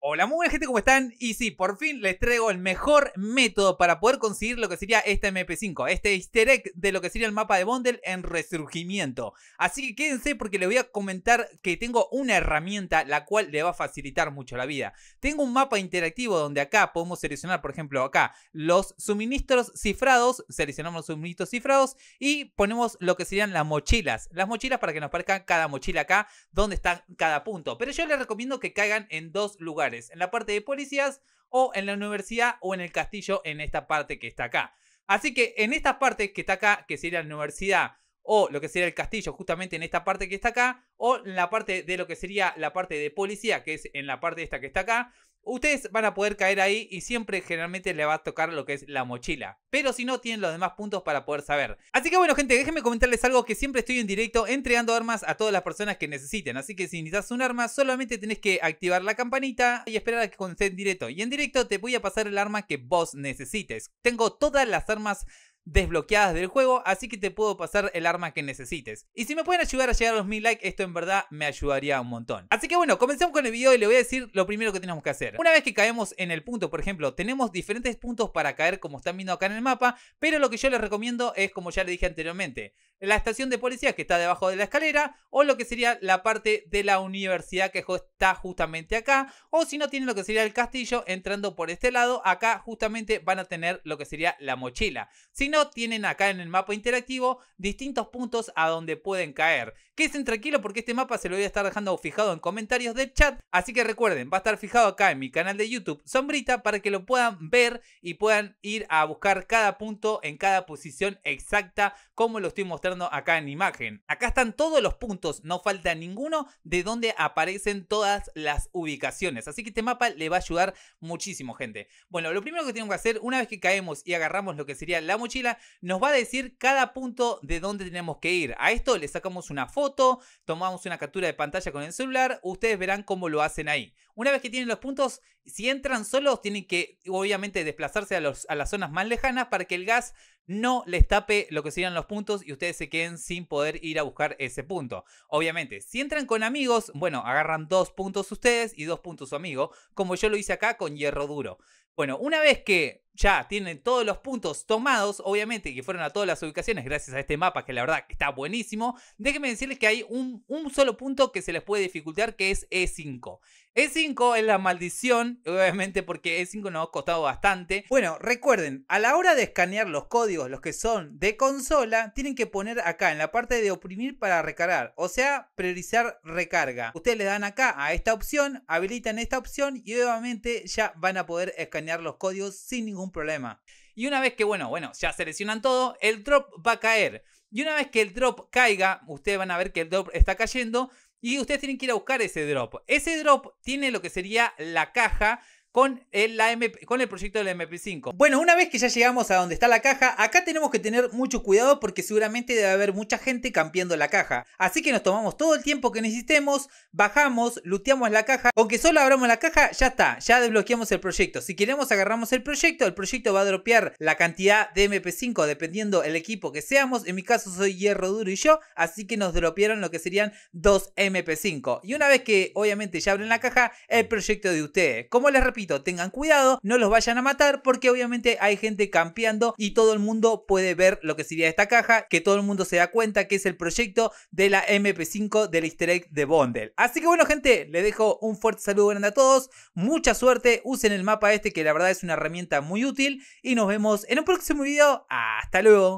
Hola, muy buena gente, ¿cómo están? Y sí, por fin les traigo el mejor método para poder conseguir lo que sería este MP5, este easter egg de lo que sería el mapa de Bondel en resurgimiento. Así que quédense porque les voy a comentar que tengo una herramienta la cual le va a facilitar mucho la vida. Tengo un mapa interactivo donde acá podemos seleccionar, por ejemplo, acá los suministros cifrados, seleccionamos los suministros cifrados y ponemos lo que serían las mochilas. Las mochilas para que nos parezca cada mochila acá, donde está cada punto. Pero yo les recomiendo que caigan en dos lugares en la parte de policías o en la universidad o en el castillo en esta parte que está acá. Así que en esta parte que está acá, que sería la universidad o lo que sería el castillo, justamente en esta parte que está acá, o en la parte de lo que sería la parte de policía, que es en la parte esta que está acá, Ustedes van a poder caer ahí y siempre generalmente le va a tocar lo que es la mochila. Pero si no, tienen los demás puntos para poder saber. Así que bueno, gente, déjenme comentarles algo que siempre estoy en directo entregando armas a todas las personas que necesiten. Así que si necesitas un arma, solamente tenés que activar la campanita y esperar a que conteste en directo. Y en directo te voy a pasar el arma que vos necesites. Tengo todas las armas desbloqueadas del juego, así que te puedo pasar el arma que necesites. Y si me pueden ayudar a llegar a los 1000 likes, esto en verdad me ayudaría un montón. Así que bueno, comencemos con el video y le voy a decir lo primero que tenemos que hacer. Una vez que caemos en el punto, por ejemplo, tenemos diferentes puntos para caer como están viendo acá en el mapa, pero lo que yo les recomiendo es, como ya le dije anteriormente, la estación de policía que está debajo de la escalera o lo que sería la parte de la universidad que está justamente acá o si no tienen lo que sería el castillo entrando por este lado acá justamente van a tener lo que sería la mochila si no tienen acá en el mapa interactivo distintos puntos a donde pueden caer que estén tranquilos porque este mapa se lo voy a estar dejando fijado en comentarios del chat así que recuerden va a estar fijado acá en mi canal de youtube sombrita para que lo puedan ver y puedan ir a buscar cada punto en cada posición exacta como lo estoy mostrando acá en imagen. Acá están todos los puntos, no falta ninguno de donde aparecen todas las ubicaciones. Así que este mapa le va a ayudar muchísimo, gente. Bueno, lo primero que tenemos que hacer, una vez que caemos y agarramos lo que sería la mochila, nos va a decir cada punto de dónde tenemos que ir. A esto le sacamos una foto, tomamos una captura de pantalla con el celular, ustedes verán cómo lo hacen ahí. Una vez que tienen los puntos, si entran solos, tienen que obviamente desplazarse a, los, a las zonas más lejanas para que el gas no les tape lo que serían los puntos y ustedes se queden sin poder ir a buscar ese punto. Obviamente, si entran con amigos, bueno, agarran dos puntos ustedes y dos puntos su amigo, como yo lo hice acá con hierro duro. Bueno, una vez que ya tienen todos los puntos tomados, obviamente, que fueron a todas las ubicaciones gracias a este mapa, que la verdad está buenísimo. Déjenme decirles que hay un, un solo punto que se les puede dificultar, que es E5. E5 es la maldición, obviamente, porque E5 nos ha costado bastante. Bueno, recuerden, a la hora de escanear los códigos, los que son de consola, tienen que poner acá en la parte de oprimir para recargar, o sea, priorizar recarga. Ustedes le dan acá a esta opción, habilitan esta opción y obviamente ya van a poder escanear los códigos sin ningún problema. Y una vez que, bueno, bueno, ya seleccionan todo, el drop va a caer. Y una vez que el drop caiga, ustedes van a ver que el drop está cayendo y ustedes tienen que ir a buscar ese drop. Ese drop tiene lo que sería la caja con el, MP con el proyecto del MP5. Bueno, una vez que ya llegamos a donde está la caja, acá tenemos que tener mucho cuidado porque seguramente debe haber mucha gente cambiando la caja. Así que nos tomamos todo el tiempo que necesitemos, bajamos, luteamos la caja. Aunque solo abramos la caja, ya está, ya desbloqueamos el proyecto. Si queremos agarramos el proyecto, el proyecto va a dropear la cantidad de MP5 dependiendo el equipo que seamos. En mi caso soy Hierro Duro y yo, así que nos dropearon lo que serían 2 MP5. Y una vez que obviamente ya abren la caja, el proyecto de ustedes. Como les repito, tengan cuidado, no los vayan a matar porque obviamente hay gente campeando y todo el mundo puede ver lo que sería esta caja, que todo el mundo se da cuenta que es el proyecto de la MP5 del easter egg de Bondel. Así que bueno gente, les dejo un fuerte saludo grande a todos, mucha suerte, usen el mapa este que la verdad es una herramienta muy útil y nos vemos en un próximo video. Hasta luego.